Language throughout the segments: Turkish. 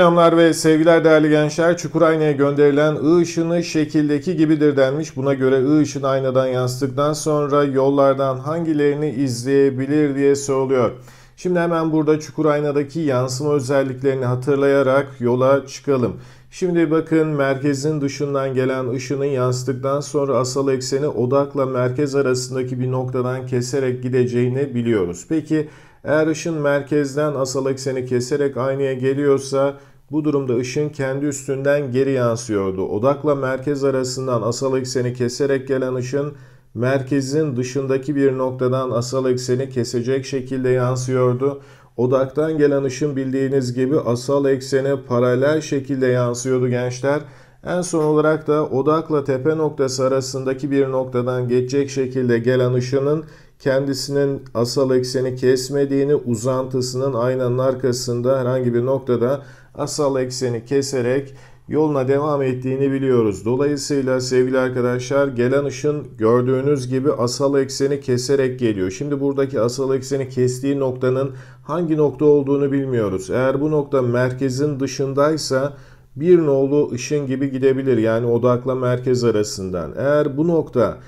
Selamlar ve sevgiler değerli gençler. Çukur aynaya gönderilen I ışını şekildeki gibidir denmiş. Buna göre I ışını aynadan yansıdıktan sonra yollardan hangilerini izleyebilir diye soruluyor. Şimdi hemen burada çukur aynadaki yansıma özelliklerini hatırlayarak yola çıkalım. Şimdi bakın merkezin dışından gelen ışının yansıdıktan sonra asal ekseni odakla merkez arasındaki bir noktadan keserek gideceğini biliyoruz. Peki eğer ışın merkezden asal ekseni keserek aynaya geliyorsa bu durumda ışın kendi üstünden geri yansıyordu. Odakla merkez arasından asal ekseni keserek gelen ışın merkezin dışındaki bir noktadan asal ekseni kesecek şekilde yansıyordu. Odaktan gelen ışın bildiğiniz gibi asal eksene paralel şekilde yansıyordu gençler. En son olarak da odakla tepe noktası arasındaki bir noktadan geçecek şekilde gelen ışının kendisinin asal ekseni kesmediğini, uzantısının aynanın arkasında herhangi bir noktada asal ekseni keserek yoluna devam ettiğini biliyoruz. Dolayısıyla sevgili arkadaşlar gelen ışın gördüğünüz gibi asal ekseni keserek geliyor. Şimdi buradaki asal ekseni kestiği noktanın hangi nokta olduğunu bilmiyoruz. Eğer bu nokta merkezin dışındaysa bir nolu ışın gibi gidebilir. Yani odakla merkez arasından. Eğer bu nokta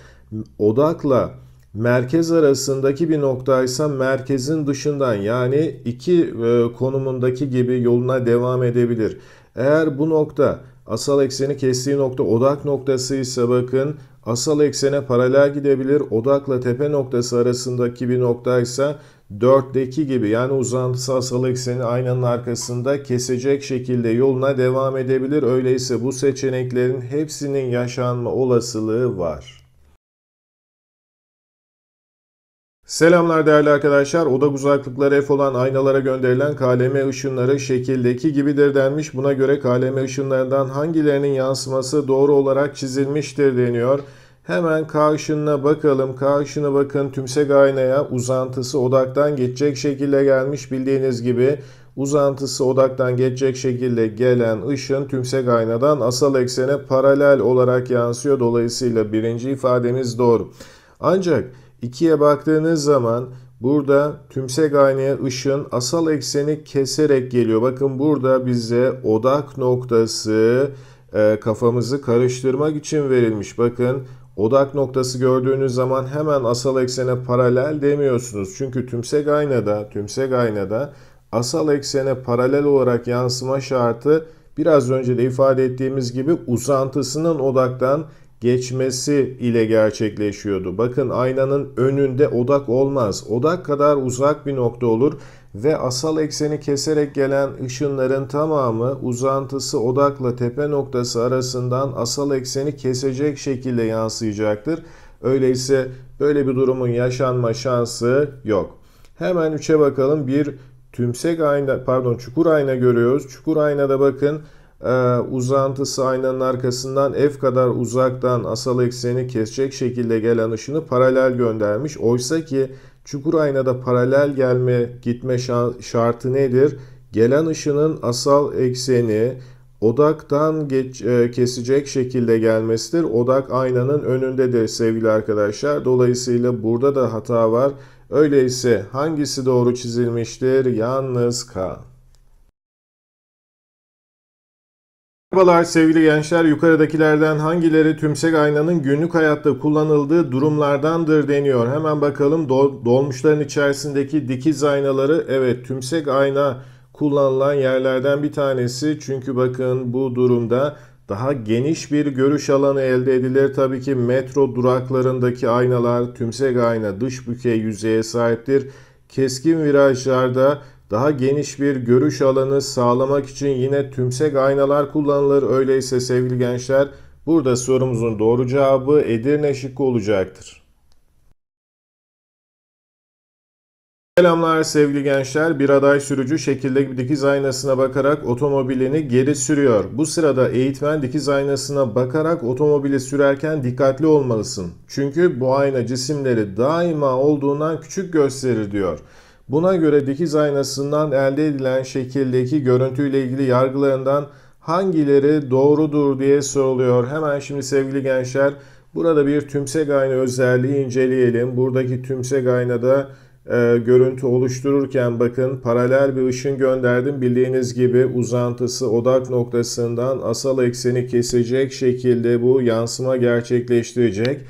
odakla merkez arasındaki bir noktaysa merkezin dışından yani iki e, konumundaki gibi yoluna devam edebilir. Eğer bu nokta asal ekseni kestiği nokta odak noktası ise bakın asal eksene paralel gidebilir. Odakla tepe noktası arasındaki bir noktaysa 4'teki gibi yani uzantısı asal ekseni aynanın arkasında kesecek şekilde yoluna devam edebilir. Öyleyse bu seçeneklerin hepsinin yaşanma olasılığı var. Selamlar değerli arkadaşlar. Oda uzaklıkları f olan aynalara gönderilen KLM ışınları şekildeki gibidir denmiş. Buna göre KLM ışınlarından hangilerinin yansıması doğru olarak çizilmiştir deniyor. Hemen K ışınına bakalım. K ışını bakın tümsek aynaya uzantısı odaktan geçecek şekilde gelmiş. Bildiğiniz gibi uzantısı odaktan geçecek şekilde gelen ışın tümsek aynadan asal eksene paralel olarak yansıyor. Dolayısıyla birinci ifademiz doğru. Ancak 2'ye baktığınız zaman burada tümsek aynaya ışın asal ekseni keserek geliyor. Bakın burada bize odak noktası e, kafamızı karıştırmak için verilmiş. Bakın odak noktası gördüğünüz zaman hemen asal eksene paralel demiyorsunuz. Çünkü tümsek aynada, tümsek aynada asal eksene paralel olarak yansıma şartı biraz önce de ifade ettiğimiz gibi uzantısının odaktan geçmesi ile gerçekleşiyordu. Bakın aynanın önünde odak olmaz. Odak kadar uzak bir nokta olur ve asal ekseni keserek gelen ışınların tamamı uzantısı odakla tepe noktası arasından asal ekseni kesecek şekilde yansıyacaktır. Öyleyse böyle bir durumun yaşanma şansı yok. Hemen 3'e bakalım. Bir tümsek ayna pardon çukur ayna görüyoruz. Çukur aynada bakın ee, uzantısı aynanın arkasından F kadar uzaktan asal ekseni kesecek şekilde gelen ışını paralel göndermiş. Oysa ki çukur aynada paralel gelme gitme şartı nedir? Gelen ışının asal ekseni odaktan geç, e, kesecek şekilde gelmesidir. Odak aynanın önündedir sevgili arkadaşlar. Dolayısıyla burada da hata var. Öyleyse hangisi doğru çizilmiştir? Yalnız K. Merhabalar sevgili gençler, yukarıdakilerden hangileri tümsek aynanın günlük hayatta kullanıldığı durumlardandır deniyor. Hemen bakalım do dolmuşların içerisindeki dikiz aynaları, evet tümsek ayna kullanılan yerlerden bir tanesi. Çünkü bakın bu durumda daha geniş bir görüş alanı elde edilir. Tabii ki metro duraklarındaki aynalar, tümsek ayna dış bükey yüzeye sahiptir. Keskin virajlarda daha geniş bir görüş alanı sağlamak için yine tümsek aynalar kullanılır. Öyleyse sevgili gençler burada sorumuzun doğru cevabı Edirne şıkkı olacaktır. Selamlar sevgili gençler. Bir aday sürücü şekilde dikiz aynasına bakarak otomobilini geri sürüyor. Bu sırada eğitmen dikiz aynasına bakarak otomobili sürerken dikkatli olmalısın. Çünkü bu ayna cisimleri daima olduğundan küçük gösterir diyor. Buna göre dikiz aynasından elde edilen şekildeki görüntüyle ilgili yargılarından hangileri doğrudur diye soruluyor. Hemen şimdi sevgili gençler burada bir tümsek ayna özelliği inceleyelim. Buradaki tümsek aynada e, görüntü oluştururken bakın paralel bir ışın gönderdim. Bildiğiniz gibi uzantısı odak noktasından asal ekseni kesecek şekilde bu yansıma gerçekleştirecek.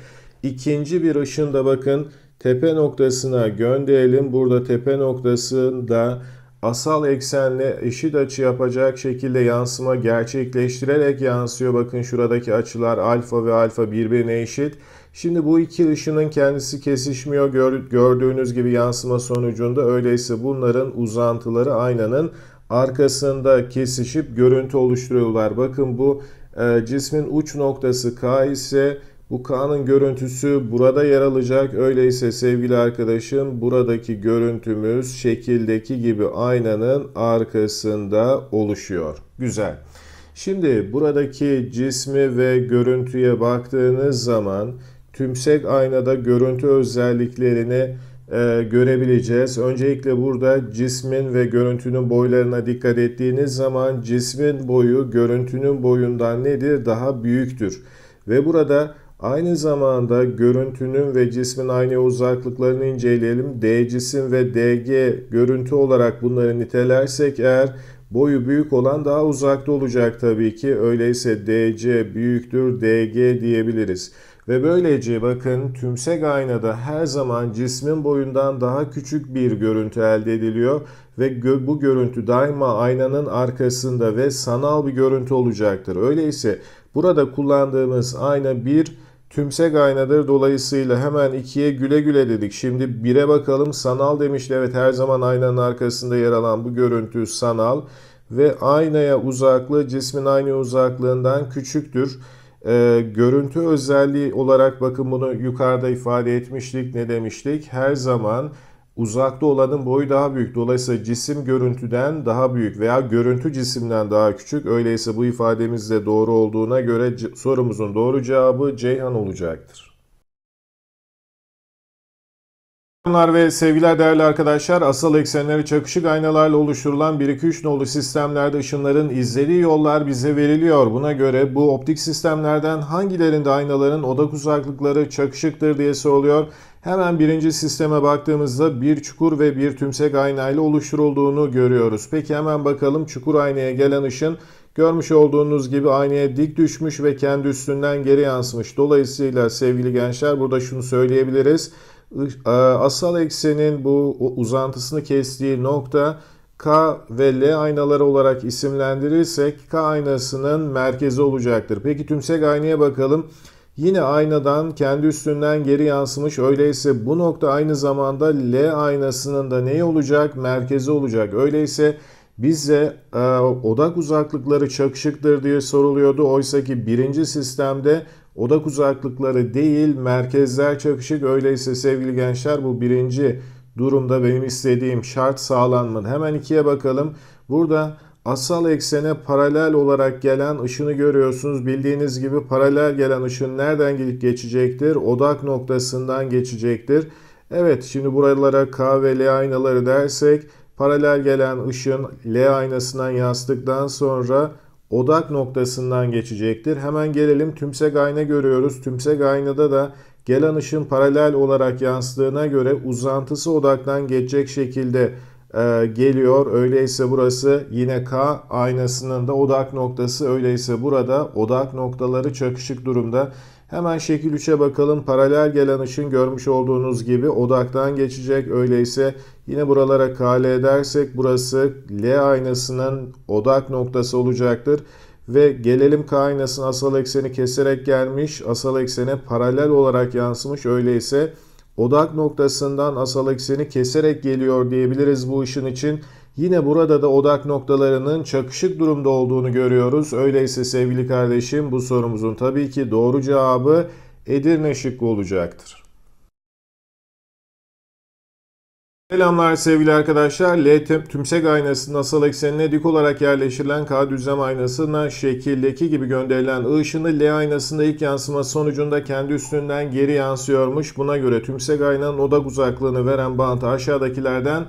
İkinci bir ışın da bakın tepe noktasına gönderelim. Burada tepe noktasında asal eksenle eşit açı yapacak şekilde yansıma gerçekleştirerek yansıyor. Bakın şuradaki açılar alfa ve alfa birbirine eşit. Şimdi bu iki ışının kendisi kesişmiyor. Gördüğünüz gibi yansıma sonucunda öyleyse bunların uzantıları aynanın arkasında kesişip görüntü oluşturuyorlar. Bakın bu e, cismin uç noktası K ise bu K'nın görüntüsü burada yer alacak. Öyleyse sevgili arkadaşım buradaki görüntümüz şekildeki gibi aynanın arkasında oluşuyor. Güzel. Şimdi buradaki cismi ve görüntüye baktığınız zaman tümsek aynada görüntü özelliklerini e, görebileceğiz. Öncelikle burada cismin ve görüntünün boylarına dikkat ettiğiniz zaman cismin boyu görüntünün boyundan nedir? Daha büyüktür. Ve burada Aynı zamanda görüntünün ve cismin aynı uzaklıklarını inceleyelim. D cisim ve DG görüntü olarak bunları nitelersek eğer boyu büyük olan daha uzakta olacak tabii ki. Öyleyse DC büyüktür DG diyebiliriz. Ve böylece bakın tümsek aynada her zaman cismin boyundan daha küçük bir görüntü elde ediliyor ve gö bu görüntü daima aynanın arkasında ve sanal bir görüntü olacaktır. Öyleyse burada kullandığımız ayna bir Tümsek aynadır dolayısıyla hemen ikiye güle güle dedik. Şimdi bire bakalım sanal demişti. Evet her zaman aynanın arkasında yer alan bu görüntü sanal ve aynaya uzaklığı cismin aynaya uzaklığından küçüktür. Ee, görüntü özelliği olarak bakın bunu yukarıda ifade etmiştik. Ne demiştik? Her zaman Uzakta olanın boyu daha büyük. Dolayısıyla cisim görüntüden daha büyük veya görüntü cisimden daha küçük. Öyleyse bu ifademiz de doğru olduğuna göre sorumuzun doğru cevabı Ceyhan olacaktır. Selamlar ve sevgiler değerli arkadaşlar. Asal eksenleri çakışık aynalarla oluşturulan 1-2-3 nolu sistemlerde ışınların izlediği yollar bize veriliyor. Buna göre bu optik sistemlerden hangilerinde aynaların odak uzaklıkları çakışıktır diye soruluyor. Hemen birinci sisteme baktığımızda bir çukur ve bir tümsek aynayla oluşturulduğunu görüyoruz. Peki hemen bakalım çukur aynaya gelen ışın Görmüş olduğunuz gibi aynaya dik düşmüş ve kendi üstünden geri yansımış. Dolayısıyla sevgili gençler burada şunu söyleyebiliriz. Ee, asal eksenin bu uzantısını kestiği nokta K ve L aynaları olarak isimlendirirsek K aynasının merkezi olacaktır. Peki tümsek aynaya bakalım. Yine aynadan kendi üstünden geri yansımış. Öyleyse bu nokta aynı zamanda L aynasının da neyi olacak? Merkezi olacak. Öyleyse bize e, odak uzaklıkları çakışıktır diye soruluyordu. Oysa ki birinci sistemde Odak uzaklıkları değil merkezler çakışık. Öyleyse sevgili gençler bu birinci durumda benim istediğim şart sağlanmanın. Hemen ikiye bakalım. Burada asal eksene paralel olarak gelen ışını görüyorsunuz. Bildiğiniz gibi paralel gelen ışın nereden gidip geçecektir? Odak noktasından geçecektir. Evet şimdi buralara K ve L aynaları dersek paralel gelen ışın L aynasından yansıdıktan sonra odak noktasından geçecektir. Hemen gelelim tümsek ayna görüyoruz. Tümsek aynada da gelen ışın paralel olarak yansıdığına göre uzantısı odaktan geçecek şekilde e, geliyor. Öyleyse burası yine K aynasının da odak noktası. Öyleyse burada odak noktaları çakışık durumda. Hemen şekil 3'e bakalım. Paralel gelen ışın görmüş olduğunuz gibi odaktan geçecek. Öyleyse yine buralara kale dersek burası L aynasının odak noktası olacaktır. Ve gelelim K aynasının asal ekseni keserek gelmiş. Asal eksene paralel olarak yansımış. Öyleyse odak noktasından asal ekseni keserek geliyor diyebiliriz bu ışın için. Yine burada da odak noktalarının çakışık durumda olduğunu görüyoruz. Öyleyse sevgili kardeşim bu sorumuzun tabii ki doğru cevabı Edirne şıkkı olacaktır. Selamlar sevgili arkadaşlar. L tümsek aynası nasal eksenine dik olarak yerleştirilen K düzlem aynasına şekildeki gibi gönderilen ışını L aynasında ilk yansıma sonucunda kendi üstünden geri yansıyormuş. Buna göre tümsek aynanın odak uzaklığını veren bant aşağıdakilerden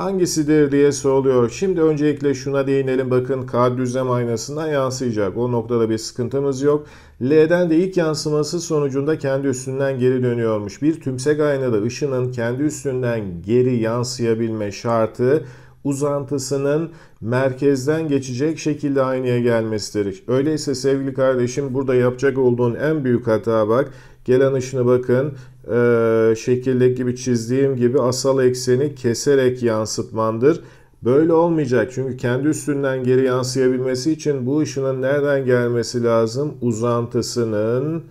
hangisidir diye soruluyor. Şimdi öncelikle şuna değinelim. Bakın K düzlem aynasından yansıyacak. O noktada bir sıkıntımız yok. L'den de ilk yansıması sonucunda kendi üstünden geri dönüyormuş. Bir tümsek aynada ışının kendi üstünden geri yansıyabilme şartı uzantısının merkezden geçecek şekilde aynaya gelmesidir. Öyleyse sevgili kardeşim burada yapacak olduğun en büyük hata bak. Gelen ışını bakın e, şekildeki gibi çizdiğim gibi asal ekseni keserek yansıtmandır. Böyle olmayacak çünkü kendi üstünden geri yansıyabilmesi için bu ışının nereden gelmesi lazım? Uzantısının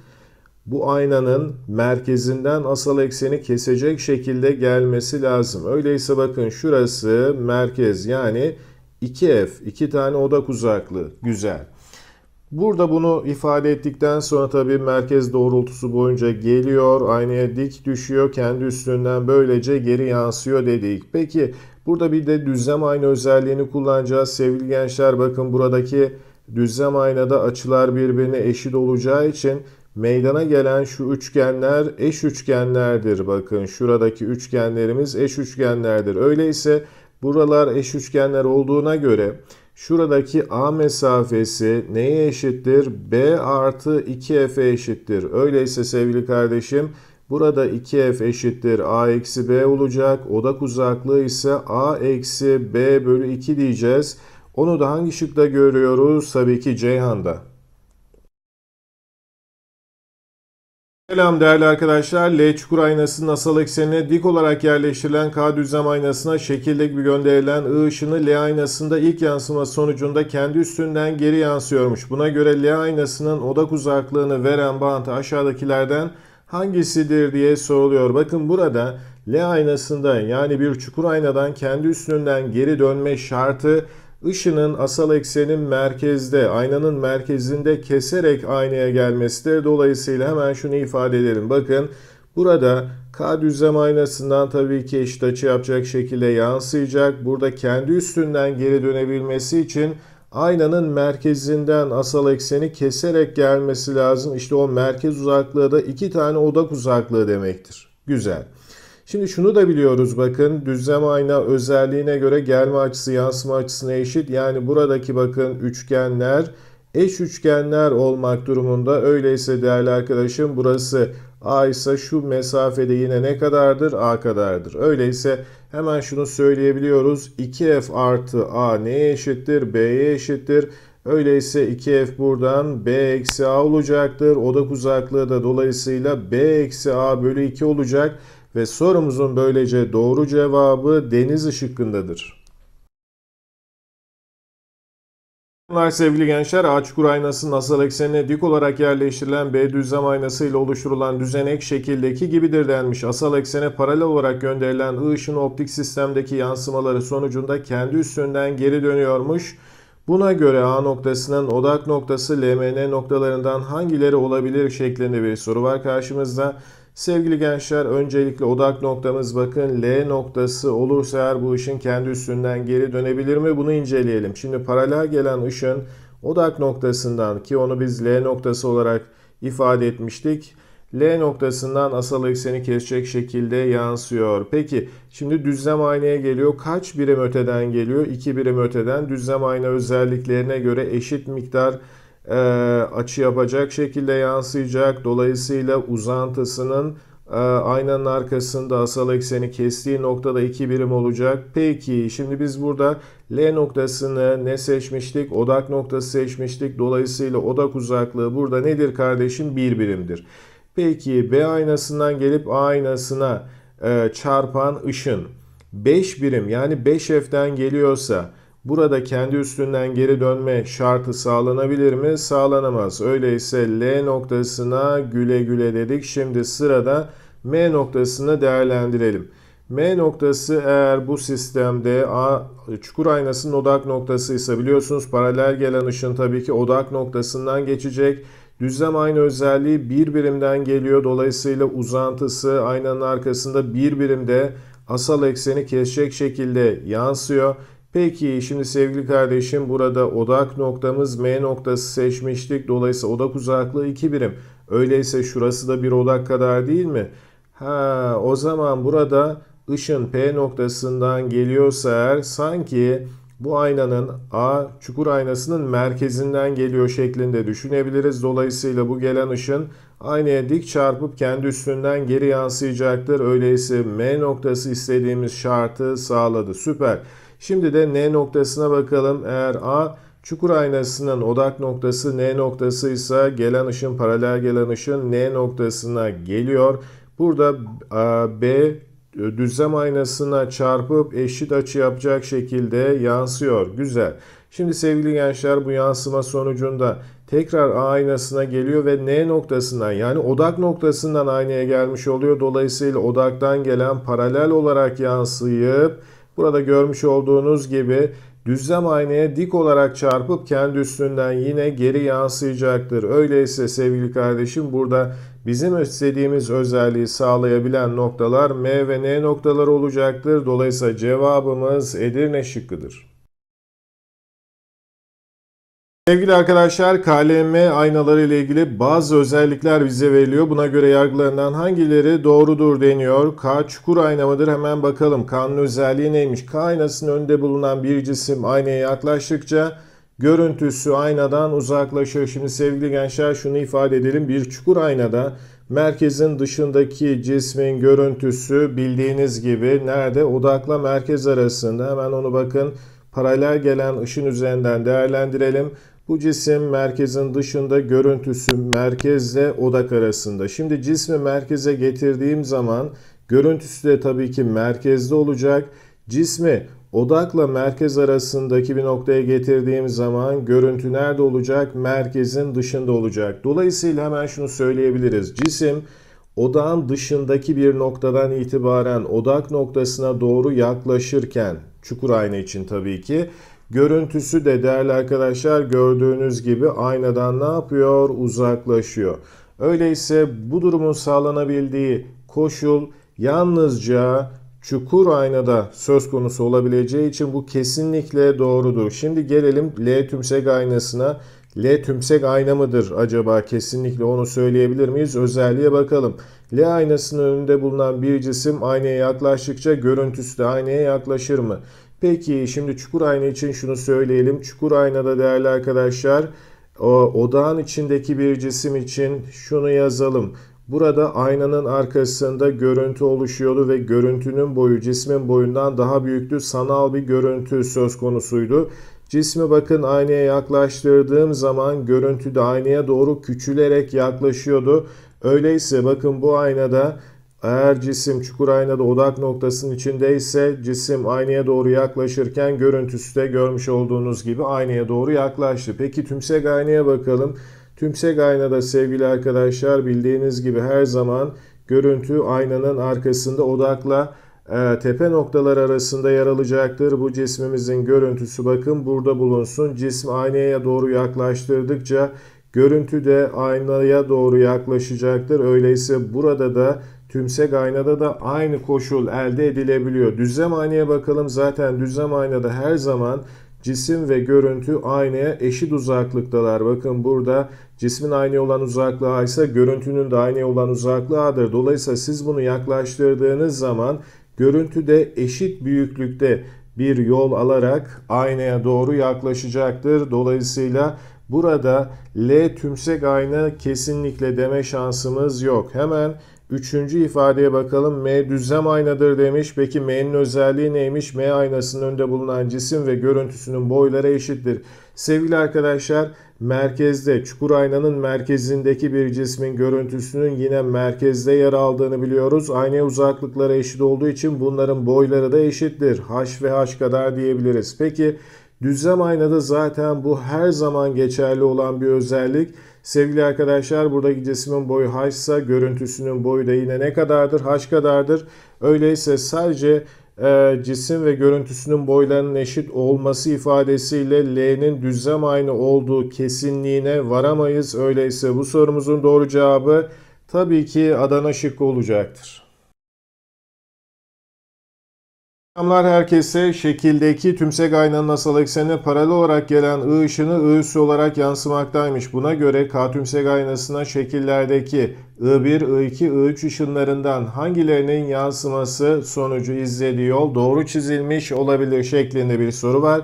bu aynanın merkezinden asal ekseni kesecek şekilde gelmesi lazım. Öyleyse bakın şurası merkez yani 2F, 2 tane odak uzaklığı. Güzel. Burada bunu ifade ettikten sonra tabi merkez doğrultusu boyunca geliyor, aynaya dik düşüyor, kendi üstünden böylece geri yansıyor dedik. Peki burada bir de düzlem ayna özelliğini kullanacağız. Sevgili gençler bakın buradaki düzlem aynada açılar birbirine eşit olacağı için meydana gelen şu üçgenler eş üçgenlerdir. Bakın şuradaki üçgenlerimiz eş üçgenlerdir. Öyleyse buralar eş üçgenler olduğuna göre Şuradaki A mesafesi neye eşittir? B artı 2 f eşittir. Öyleyse sevgili kardeşim burada 2F eşittir A eksi B olacak. Odak uzaklığı ise A eksi B bölü 2 diyeceğiz. Onu da hangi şıkta görüyoruz? Tabii ki Ceyhan'da. Selam değerli arkadaşlar. L çukur aynasının asal eksenine dik olarak yerleştirilen K düzlem aynasına şekilde gibi gönderilen I ışını L aynasında ilk yansıma sonucunda kendi üstünden geri yansıyormuş. Buna göre L aynasının odak uzaklığını veren bant aşağıdakilerden hangisidir diye soruluyor. Bakın burada L aynasında yani bir çukur aynadan kendi üstünden geri dönme şartı Işının asal eksenin merkezde, aynanın merkezinde keserek aynaya gelmesidir. Dolayısıyla hemen şunu ifade edelim. Bakın burada K düzlem aynasından tabii ki eşit açı yapacak şekilde yansıyacak. Burada kendi üstünden geri dönebilmesi için aynanın merkezinden asal ekseni keserek gelmesi lazım. İşte o merkez uzaklığı da iki tane odak uzaklığı demektir. Güzel. Şimdi şunu da biliyoruz bakın düzlem ayna özelliğine göre gelme açısı yansıma açısına eşit. Yani buradaki bakın üçgenler eş üçgenler olmak durumunda. Öyleyse değerli arkadaşım burası A ise şu mesafede yine ne kadardır? A kadardır. Öyleyse hemen şunu söyleyebiliyoruz. 2F artı A neye eşittir? B'ye eşittir. Öyleyse 2F buradan B eksi A olacaktır. Odak uzaklığı da dolayısıyla B eksi A bölü 2 olacak. Ve sorumuzun böylece doğru cevabı deniz şıkkındadır. Bunlar sevgili gençler ağaçkur aynası nasal eksenine dik olarak yerleştirilen B düzlem aynası ile oluşturulan düzenek şekildeki gibidir denmiş. Asal eksene paralel olarak gönderilen ışın optik sistemdeki yansımaları sonucunda kendi üstünden geri dönüyormuş. Buna göre A noktasının odak noktası LMN noktalarından hangileri olabilir şeklinde bir soru var karşımızda. Sevgili gençler öncelikle odak noktamız bakın L noktası olursa eğer bu ışın kendi üstünden geri dönebilir mi bunu inceleyelim. Şimdi paralel gelen ışın odak noktasından ki onu biz L noktası olarak ifade etmiştik. L noktasından asal ekseni kesecek şekilde yansıyor. Peki şimdi düzlem aynaya geliyor. Kaç birim öteden geliyor? 2 birim öteden. Düzlem ayna özelliklerine göre eşit miktar e, açı yapacak şekilde yansıyacak. Dolayısıyla uzantısının e, aynanın arkasında asal ekseni kestiği noktada iki birim olacak. Peki şimdi biz burada L noktasını ne seçmiştik? Odak noktası seçmiştik. Dolayısıyla odak uzaklığı burada nedir kardeşim? bir birimdir. Peki B aynasından gelip A aynasına e, çarpan ışın 5 birim yani 5F'den geliyorsa Burada kendi üstünden geri dönme şartı sağlanabilir mi? Sağlanamaz. Öyleyse L noktasına güle güle dedik. Şimdi sırada M noktasını değerlendirelim. M noktası eğer bu sistemde A, çukur aynasının odak noktası ise biliyorsunuz paralel gelen ışın tabii ki odak noktasından geçecek. Düzlem aynı özelliği bir birimden geliyor. Dolayısıyla uzantısı aynanın arkasında bir birimde asal ekseni kesecek şekilde yansıyor. Peki şimdi sevgili kardeşim burada odak noktamız M noktası seçmiştik. Dolayısıyla odak uzaklığı 2 birim. Öyleyse şurası da bir odak kadar değil mi? Ha o zaman burada ışın P noktasından geliyorsa eğer sanki bu aynanın A çukur aynasının merkezinden geliyor şeklinde düşünebiliriz. Dolayısıyla bu gelen ışın aynaya dik çarpıp kendi üstünden geri yansıyacaktır. Öyleyse M noktası istediğimiz şartı sağladı. Süper. Şimdi de N noktasına bakalım. Eğer A çukur aynasının odak noktası N noktasıysa, gelen ışın paralel gelen ışın N noktasına geliyor. Burada B e, düzlem aynasına çarpıp eşit açı yapacak şekilde yansıyor. Güzel. Şimdi sevgili gençler bu yansıma sonucunda tekrar A aynasına geliyor ve N noktasından yani odak noktasından aynaya gelmiş oluyor. Dolayısıyla odaktan gelen paralel olarak yansıyıp Burada görmüş olduğunuz gibi düzlem aynaya dik olarak çarpıp kendi üstünden yine geri yansıyacaktır. Öyleyse sevgili kardeşim burada bizim istediğimiz özelliği sağlayabilen noktalar M ve N noktaları olacaktır. Dolayısıyla cevabımız Edirne şıkkıdır. Sevgili arkadaşlar KLM aynaları ile ilgili bazı özellikler bize veriliyor. Buna göre yargılarından hangileri doğrudur deniyor. K çukur ayna mıdır? Hemen bakalım. K'nın özelliği neymiş? K aynasının önünde bulunan bir cisim aynaya yaklaştıkça görüntüsü aynadan uzaklaşıyor. Şimdi sevgili gençler şunu ifade edelim. Bir çukur aynada merkezin dışındaki cismin görüntüsü bildiğiniz gibi nerede? Odakla merkez arasında. Hemen onu bakın paralel gelen ışın üzerinden değerlendirelim. Bu cisim merkezin dışında görüntüsü merkezle odak arasında. Şimdi cismi merkeze getirdiğim zaman görüntüsü de tabii ki merkezde olacak. Cismi odakla merkez arasındaki bir noktaya getirdiğim zaman görüntü nerede olacak? Merkezin dışında olacak. Dolayısıyla hemen şunu söyleyebiliriz. Cisim odağın dışındaki bir noktadan itibaren odak noktasına doğru yaklaşırken çukur ayna için tabii ki Görüntüsü de değerli arkadaşlar gördüğünüz gibi aynadan ne yapıyor? Uzaklaşıyor. Öyleyse bu durumun sağlanabildiği koşul yalnızca çukur aynada söz konusu olabileceği için bu kesinlikle doğrudur. Şimdi gelelim L tümsek aynasına. L tümsek ayna mıdır acaba? Kesinlikle onu söyleyebilir miyiz? Özelliğe bakalım. L aynasının önünde bulunan bir cisim aynaya yaklaştıkça görüntüsü de aynaya yaklaşır mı? Peki şimdi çukur ayna için şunu söyleyelim. Çukur aynada değerli arkadaşlar o odağın içindeki bir cisim için şunu yazalım. Burada aynanın arkasında görüntü oluşuyordu ve görüntünün boyu cismin boyundan daha büyüktü. Sanal bir görüntü söz konusuydu. Cismi bakın aynaya yaklaştırdığım zaman görüntü de aynaya doğru küçülerek yaklaşıyordu. Öyleyse bakın bu aynada eğer cisim çukur aynada odak noktasının içindeyse cisim aynaya doğru yaklaşırken görüntüsü de görmüş olduğunuz gibi aynaya doğru yaklaştı. Peki tümsek aynaya bakalım. Tümsek aynada sevgili arkadaşlar bildiğiniz gibi her zaman görüntü aynanın arkasında odakla e, tepe noktalar arasında yer alacaktır. Bu cismimizin görüntüsü bakın burada bulunsun. Cism aynaya doğru yaklaştırdıkça görüntü de aynaya doğru yaklaşacaktır. Öyleyse burada da Tümsek aynada da aynı koşul elde edilebiliyor. Düzlem aynaya bakalım. Zaten düzlem aynada her zaman cisim ve görüntü aynaya eşit uzaklıktalar. Bakın burada cismin aynaya olan uzaklığı ise görüntünün de aynaya olan uzaklığıdır. Dolayısıyla siz bunu yaklaştırdığınız zaman görüntü de eşit büyüklükte bir yol alarak aynaya doğru yaklaşacaktır. Dolayısıyla burada L tümsek ayna kesinlikle deme şansımız yok. Hemen Üçüncü ifadeye bakalım. M düzlem aynadır demiş. Peki M'nin özelliği neymiş? M aynasının önünde bulunan cisim ve görüntüsünün boyları eşittir. Sevgili arkadaşlar merkezde çukur aynanın merkezindeki bir cismin görüntüsünün yine merkezde yer aldığını biliyoruz. Aynaya uzaklıkları eşit olduğu için bunların boyları da eşittir. H ve H kadar diyebiliriz. Peki düzlem aynada zaten bu her zaman geçerli olan bir özellik. Sevgili arkadaşlar burada cismin boyu haçsa, görüntüsünün boyu da yine ne kadardır? haç kadardır. Öyleyse sadece e, cisim ve görüntüsünün boylarının eşit olması ifadesiyle L'nin düzlem aynı olduğu kesinliğine varamayız. Öyleyse bu sorumuzun doğru cevabı tabii ki Adana şıkkı olacaktır. Selamlar herkese. Şekildeki tümsek aynanın asal eksenine paralel olarak gelen I ışını I üssü olarak yansımaktaymış. Buna göre K tümsek aynasına şekillerdeki I1, I2, I3 ışınlarından hangilerinin yansıması sonucu izlediği yol doğru çizilmiş olabilir şeklinde bir soru var.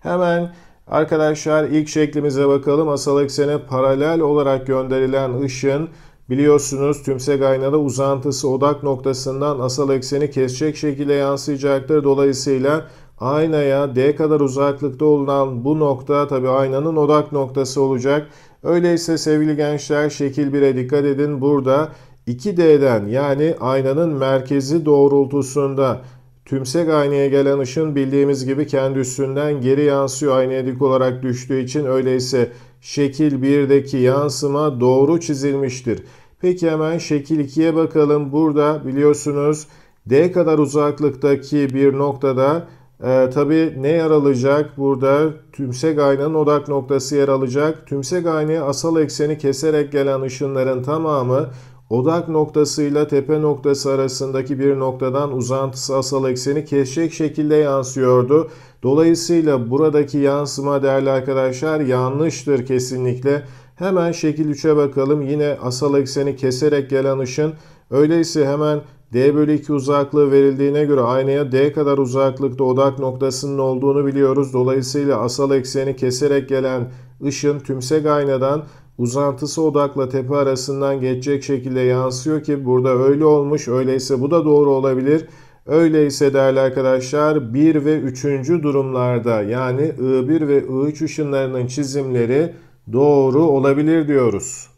Hemen arkadaşlar ilk şeklimize bakalım. Asal eksene paralel olarak gönderilen ışın Biliyorsunuz tümsek aynada uzantısı odak noktasından asal ekseni kesecek şekilde yansıyacaktır. Dolayısıyla aynaya D kadar uzaklıkta olunan bu nokta tabi aynanın odak noktası olacak. Öyleyse sevgili gençler şekil 1'e dikkat edin. Burada 2D'den yani aynanın merkezi doğrultusunda Tümsek aynaya gelen ışın bildiğimiz gibi kendi üstünden geri yansıyor aynaya dik olarak düştüğü için öyleyse şekil 1'deki yansıma doğru çizilmiştir. Peki hemen şekil 2'ye bakalım. Burada biliyorsunuz D kadar uzaklıktaki bir noktada e, tabii ne yer alacak? Burada tümsek aynanın odak noktası yer alacak. Tümsek aynaya asal ekseni keserek gelen ışınların tamamı odak noktasıyla tepe noktası arasındaki bir noktadan uzantısı asal ekseni kesecek şekilde yansıyordu. Dolayısıyla buradaki yansıma değerli arkadaşlar yanlıştır kesinlikle. Hemen şekil 3'e bakalım. Yine asal ekseni keserek gelen ışın. Öyleyse hemen D bölü 2 uzaklığı verildiğine göre aynaya D kadar uzaklıkta odak noktasının olduğunu biliyoruz. Dolayısıyla asal ekseni keserek gelen ışın tümsek aynadan uzantısı odakla tepe arasından geçecek şekilde yansıyor ki burada öyle olmuş. Öyleyse bu da doğru olabilir. Öyleyse değerli arkadaşlar 1 ve 3. durumlarda yani I1 ve I3 ışınlarının çizimleri doğru olabilir diyoruz.